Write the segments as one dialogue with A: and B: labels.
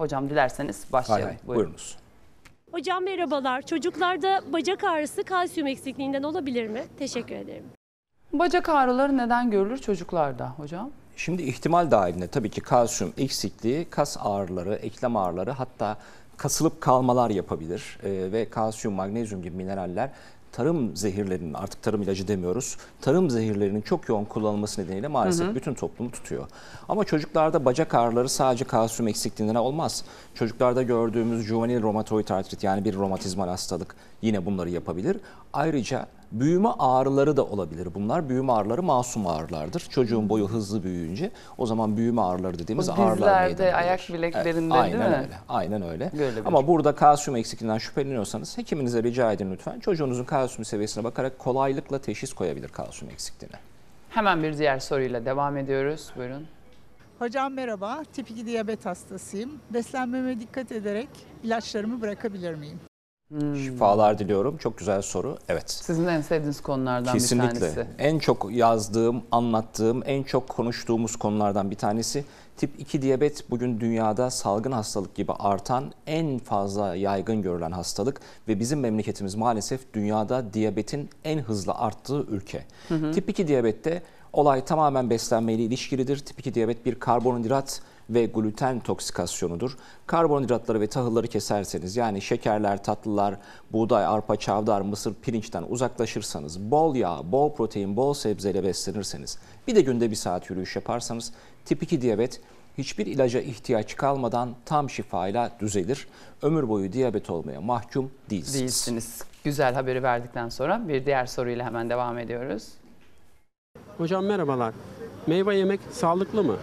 A: Hocam dilerseniz başlayalım. Hay hay, Buyurun. Buyurunuz. Hocam merhabalar. Çocuklarda bacak ağrısı kalsiyum eksikliğinden olabilir mi? Teşekkür ederim. Bacak ağrıları neden görülür çocuklarda hocam?
B: Şimdi ihtimal dahilinde tabii ki kalsiyum eksikliği kas ağrıları, eklem ağrıları hatta kasılıp kalmalar yapabilir e, ve kalsiyum, magnezyum gibi mineraller tarım zehirlerinin artık tarım ilacı demiyoruz. Tarım zehirlerinin çok yoğun kullanılması nedeniyle maalesef hı hı. bütün toplumu tutuyor. Ama çocuklarda bacak ağrıları sadece kalsiyum eksikliğinden olmaz. Çocuklarda gördüğümüz juvenil romatoid artrit yani bir romatizmal hastalık yine bunları yapabilir. Ayrıca büyüme ağrıları da olabilir bunlar. Büyüme ağrıları masum ağrılardır. Çocuğun boyu hızlı büyüyünce o zaman büyüme ağrıları dediğimiz ağrılar meydana Dizlerde,
A: ayak bileklerinde evet, değil mi? öyle,
B: Aynen öyle. Böyle Ama şey. burada kalsiyum eksikliğinden şüpheleniyorsanız hekiminize rica edin lütfen. Çocuğunuzun kalsiyum seviyesine bakarak kolaylıkla teşhis koyabilir kalsiyum eksikliğine.
A: Hemen bir diğer soruyla devam ediyoruz. Buyurun. Hocam merhaba, tip 2 diyabet hastasıyım. Beslenmeme dikkat ederek ilaçlarımı bırakabilir miyim? Hmm. Şifalar diliyorum. Çok
B: güzel soru. Evet.
A: Sizin en sevdiğiniz konulardan Kesinlikle. bir tanesi. Kesinlikle.
B: En çok yazdığım, anlattığım, en çok konuştuğumuz konulardan bir tanesi. Tip 2 diyabet bugün dünyada salgın hastalık gibi artan en fazla yaygın görülen hastalık ve bizim memleketimiz maalesef dünyada diyabetin en hızlı arttığı ülke. Hı hı. Tip 2 diyabette olay tamamen beslenmeyle ilişkilidir. Tip 2 diyabet bir karbonhidrat ve gluten toksikasyonudur. Karbonhidratları ve tahılları keserseniz yani şekerler, tatlılar, buğday, arpa, çavdar, mısır, pirinçten uzaklaşırsanız, bol yağ, bol protein, bol sebzeyle beslenirseniz, bir de günde bir saat yürüyüş yaparsanız tip 2 diyabet hiçbir ilaca ihtiyaç kalmadan tam şifayla düzelir. Ömür boyu diyabet olmaya mahkum değilsiniz. Değilsiniz.
A: Güzel haberi verdikten sonra bir diğer soruyla hemen devam ediyoruz. Hocam merhabalar. Meyve yemek sağlıklı mı?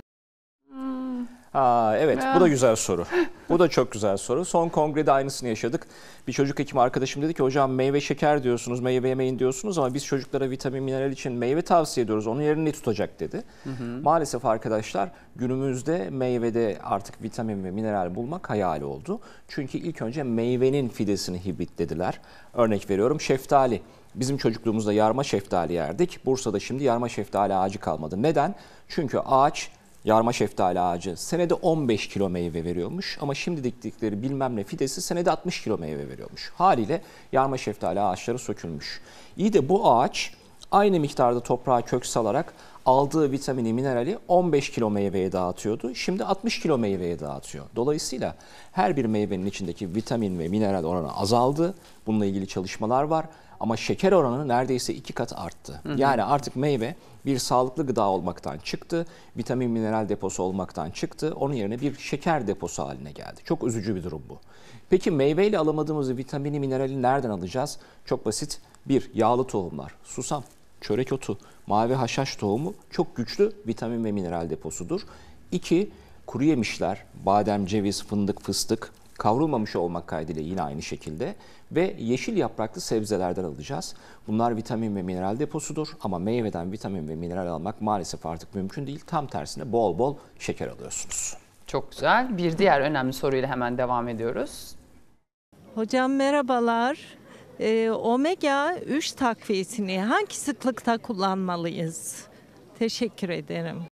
A: Aa, evet ya. bu da güzel soru.
B: Bu da çok güzel soru. Son kongrede aynısını yaşadık. Bir çocuk hekimi arkadaşım dedi ki hocam meyve şeker diyorsunuz, meyve yemeyin diyorsunuz ama biz çocuklara vitamin, mineral için meyve tavsiye ediyoruz. Onun yerini ne tutacak dedi. Hı hı. Maalesef arkadaşlar günümüzde meyvede artık vitamin ve mineral bulmak hayal oldu. Çünkü ilk önce meyvenin fidesini hibritlediler. Örnek veriyorum şeftali. Bizim çocukluğumuzda yarma şeftali yerdik. Bursa'da şimdi yarma şeftali ağacı kalmadı. Neden? Çünkü ağaç yarma şeftali ağacı senede 15 kilo meyve veriyormuş ama şimdi diktikleri bilmem ne fidesi senede 60 kilo meyve veriyormuş. Haliyle yarma şeftali ağaçları sökülmüş. İyi de bu ağaç aynı miktarda toprağa kök salarak aldığı vitamini, minerali 15 kilo meyveye dağıtıyordu. Şimdi 60 kilo meyveye dağıtıyor. Dolayısıyla her bir meyvenin içindeki vitamin ve mineral oranı azaldı. Bununla ilgili çalışmalar var. Ama şeker oranı neredeyse iki kat arttı. Hı hı. Yani artık meyve bir sağlıklı gıda olmaktan çıktı, vitamin mineral deposu olmaktan çıktı. Onun yerine bir şeker deposu haline geldi. Çok üzücü bir durum bu. Peki meyveyle alamadığımız vitamini minerali nereden alacağız? Çok basit. Bir, yağlı tohumlar, susam, çörek otu, mavi haşhaş tohumu çok güçlü vitamin ve mineral deposudur. İki, kuru yemişler, badem, ceviz, fındık, fıstık, kavrulmamış olmak kaydıyla yine aynı şekilde ve yeşil yapraklı sebzelerden alacağız. Bunlar vitamin ve mineral deposudur ama meyveden vitamin ve mineral almak maalesef
A: artık mümkün değil. Tam tersine bol bol şeker alıyorsunuz. Çok güzel. Bir diğer önemli soruyla hemen devam ediyoruz. Hocam merhabalar. Ee, omega 3 takviyesini hangi sıklıkta kullanmalıyız? Teşekkür ederim.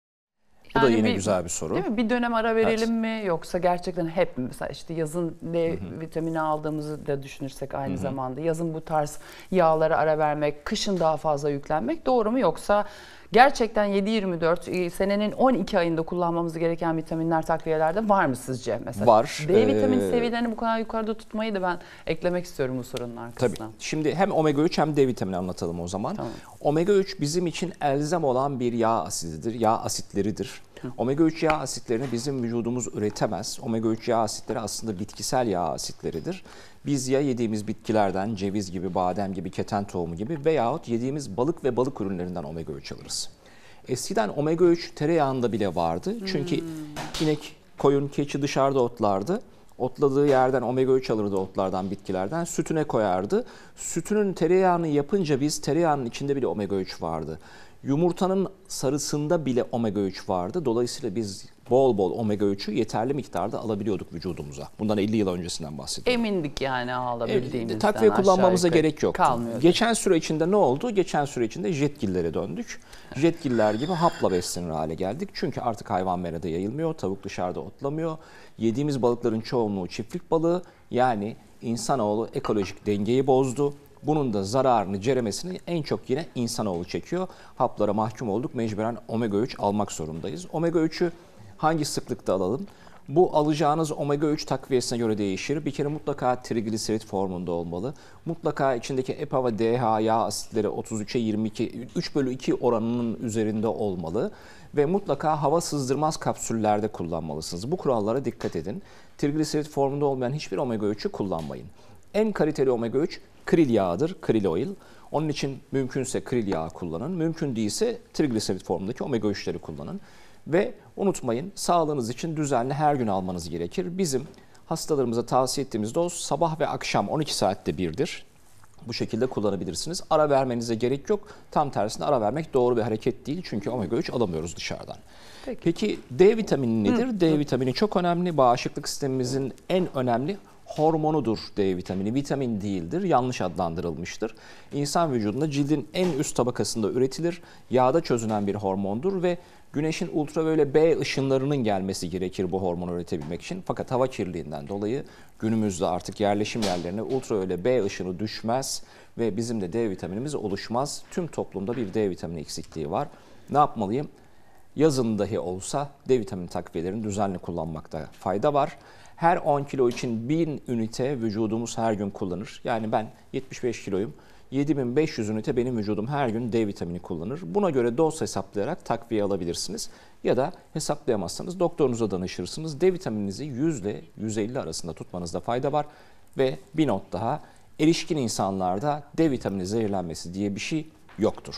A: Yani Bu da yine bir, güzel bir soru. Değil mi? Bir dönem ara verelim evet. mi yoksa gerçekten hep Mesela işte yazın D vitamini aldığımızı da düşünürsek aynı Hı -hı. zamanda yazın bu tarz yağlara ara vermek, kışın daha fazla yüklenmek doğru mu yoksa gerçekten 7-24 e, senenin 12 ayında kullanmamız gereken vitaminler takviyelerde var mı sizce? Mesela var. D ee, vitamini ee, seviyelerini bu kadar yukarıda tutmayı da ben eklemek istiyorum bu sorunun arkasına. Tabii. Şimdi hem
B: omega 3 hem D vitamini anlatalım o zaman. Tamam. Omega 3 bizim için elzem olan bir yağ asididir, yağ asitleridir. Omega 3 yağ asitlerini bizim vücudumuz üretemez. Omega 3 yağ asitleri aslında bitkisel yağ asitleridir. Biz ya yediğimiz bitkilerden ceviz gibi, badem gibi, keten tohumu gibi veyahut yediğimiz balık ve balık ürünlerinden omega 3 alırız. Eskiden omega 3 tereyağında bile vardı. Çünkü hmm. inek, koyun, keçi dışarıda otlardı otladığı yerden omega 3 alırdı otlardan, bitkilerden. Sütüne koyardı. Sütünün tereyağını yapınca biz tereyağının içinde bile omega 3 vardı. Yumurtanın sarısında bile omega 3 vardı. Dolayısıyla biz bol bol omega 3'ü yeterli miktarda alabiliyorduk vücudumuza. Bundan 50 yıl öncesinden
A: bahsediyorum. Emindik yani alabildiğimizden. E, takviye kullanmamıza gerek
B: yoktu. Geçen süre içinde ne oldu? Geçen süre içinde jetgillere döndük. Jetgiller gibi hapla beslenir hale geldik. Çünkü artık hayvan merada yayılmıyor, tavuk dışarıda otlamıyor. Yediğimiz balıkların çoğunluğu çiftlik balığı. Yani insanoğlu ekolojik dengeyi bozdu bunun da zararını, ceremesini en çok yine insanoğlu çekiyor. Haplara mahkum olduk. Mecburen omega 3 almak zorundayız. Omega 3'ü hangi sıklıkta alalım? Bu alacağınız omega 3 takviyesine göre değişir. Bir kere mutlaka trigliserit formunda olmalı. Mutlaka içindeki EPA ve DHA yağ asitleri 33'e 22, 3 bölü 2 oranının üzerinde olmalı. Ve mutlaka hava sızdırmaz kapsüllerde kullanmalısınız. Bu kurallara dikkat edin. Trigliserit formunda olmayan hiçbir omega 3'ü kullanmayın. En kaliteli omega 3 kril yağıdır, kril oil. Onun için mümkünse kril yağı kullanın. Mümkün değilse trigliserit formundaki omega 3'leri kullanın. Ve unutmayın sağlığınız için düzenli her gün almanız gerekir. Bizim hastalarımıza tavsiye ettiğimiz doz sabah ve akşam 12 saatte birdir. Bu şekilde kullanabilirsiniz. Ara vermenize gerek yok. Tam tersine ara vermek doğru bir hareket değil. Çünkü omega 3 alamıyoruz dışarıdan. Peki, Peki D vitamini nedir? Hı. D vitamini çok önemli. Bağışıklık sistemimizin en önemli hormonudur D vitamini. Vitamin değildir, yanlış adlandırılmıştır. İnsan vücudunda cildin en üst tabakasında üretilir, yağda çözünen bir hormondur ve güneşin ultraviyole B ışınlarının gelmesi gerekir bu hormonu üretebilmek için. Fakat hava kirliliğinden dolayı günümüzde artık yerleşim yerlerine ultraviyole B ışını düşmez ve bizim de D vitaminimiz oluşmaz. Tüm toplumda bir D vitamini eksikliği var. Ne yapmalıyım? Yazın dahi olsa D vitamini takviyelerini düzenli kullanmakta fayda var her 10 kilo için 1000 ünite vücudumuz her gün kullanır. Yani ben 75 kiloyum. 7500 ünite benim vücudum her gün D vitamini kullanır. Buna göre doz hesaplayarak takviye alabilirsiniz. Ya da hesaplayamazsanız doktorunuza danışırsınız. D vitamininizi 100 ile 150 arasında tutmanızda fayda var. Ve bir not daha erişkin insanlarda D vitamini zehirlenmesi diye bir şey yoktur.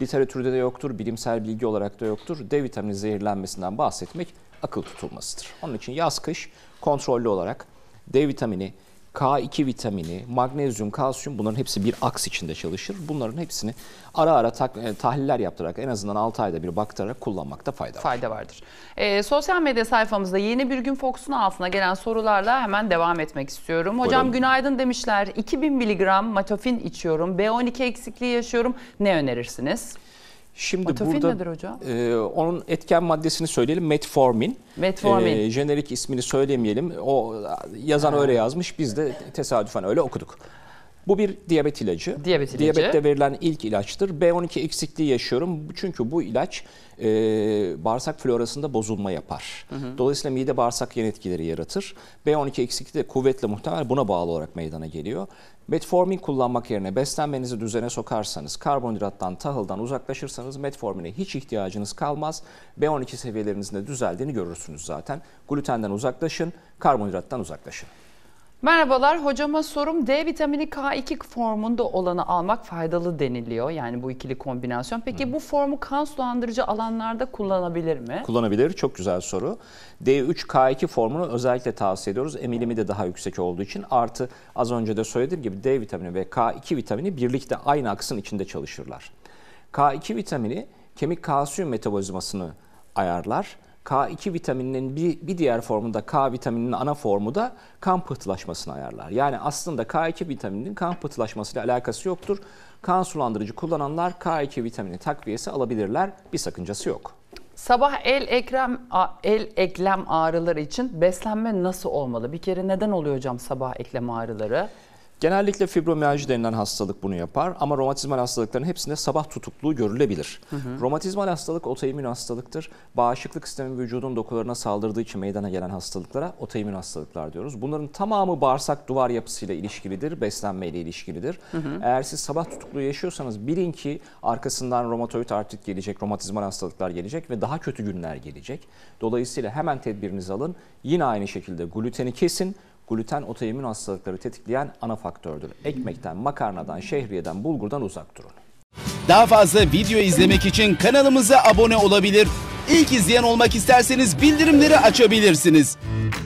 B: Literatürde de yoktur, bilimsel bilgi olarak da yoktur. D vitamini zehirlenmesinden bahsetmek akıl tutulmasıdır. Onun için yaz kış kontrollü olarak D vitamini, K2 vitamini, magnezyum, kalsiyum bunların hepsi bir aks içinde çalışır. Bunların hepsini ara ara e, tahliller yaptırarak en azından 6 ayda bir baktırarak
A: kullanmakta fayda var. Fayda vardır. E, sosyal medya sayfamızda yeni bir gün Fox'un altına gelen sorularla hemen devam etmek istiyorum. Hocam Buyurun. günaydın demişler. 2000 mg matofin içiyorum. B12 eksikliği yaşıyorum. Ne önerirsiniz? Şimdi Metofin burada nedir hocam?
B: E, onun etken maddesini söyleyelim. Metformin. Metformin. E, jenerik ismini söylemeyelim. O yazan ha. öyle yazmış. Biz de tesadüfen öyle okuduk. Bu bir diyabet ilacı.
A: Diyabet ilacı. Diyabette
B: verilen ilk ilaçtır. B12 eksikliği yaşıyorum çünkü bu ilaç e, bağırsak florasında bozulma yapar. Hı hı. Dolayısıyla mide bağırsak yan etkileri yaratır. B12 eksikliği de kuvvetle muhtemel buna bağlı olarak meydana geliyor. Metformin kullanmak yerine beslenmenizi düzene sokarsanız, karbonhidrattan, tahıldan uzaklaşırsanız metformine hiç ihtiyacınız kalmaz. B12 seviyelerinizin de düzeldiğini görürsünüz zaten. Glutenden uzaklaşın, karbonhidrattan uzaklaşın.
A: Merhabalar, hocama sorum D vitamini K2 formunda olanı almak faydalı deniliyor. Yani bu ikili kombinasyon. Peki Hı. bu formu kan sulandırıcı alanlarda kullanabilir mi?
B: Kullanabilir, çok güzel soru. D3K2 formunu özellikle tavsiye ediyoruz. Emilimi de daha yüksek olduğu için. Artı az önce de söylediğim gibi D vitamini ve K2 vitamini birlikte aynı aksın içinde çalışırlar. K2 vitamini kemik kalsiyum metabolizmasını ayarlar K2 vitamininin bir, bir diğer formunda K vitamininin ana formu da kan pıhtılaşmasını ayarlar. Yani aslında K2 vitamininin kan pıhtılaşmasıyla alakası yoktur. Kan sulandırıcı kullananlar K2 vitamini takviyesi alabilirler. Bir sakıncası yok.
A: Sabah el ekrem el eklem ağrıları için beslenme nasıl olmalı? Bir kere neden oluyor hocam sabah eklem ağrıları? Genellikle fibromiyalji denilen hastalık bunu
B: yapar ama romatizmal hastalıkların hepsinde sabah tutukluğu görülebilir. Hı hı. Romatizmal hastalık otoimmün hastalıktır. Bağışıklık sistemi vücudun dokularına saldırdığı için meydana gelen hastalıklara otoimmün hastalıklar diyoruz. Bunların tamamı bağırsak duvar yapısıyla ilişkilidir, beslenmeyle ilişkilidir. Hı hı. Eğer siz sabah tutukluğu yaşıyorsanız bilin ki arkasından romatoid artrit gelecek, romatizmal hastalıklar gelecek ve daha kötü günler gelecek. Dolayısıyla hemen tedbirinizi alın. Yine aynı şekilde gluteni kesin gluten otoimmün hastalıkları tetikleyen ana faktördür. Ekmekten, makarnadan, şehriyeden, bulgurdan uzak durun.
A: Daha fazla video izlemek için kanalımıza abone olabilir. İlk izleyen olmak isterseniz bildirimleri açabilirsiniz.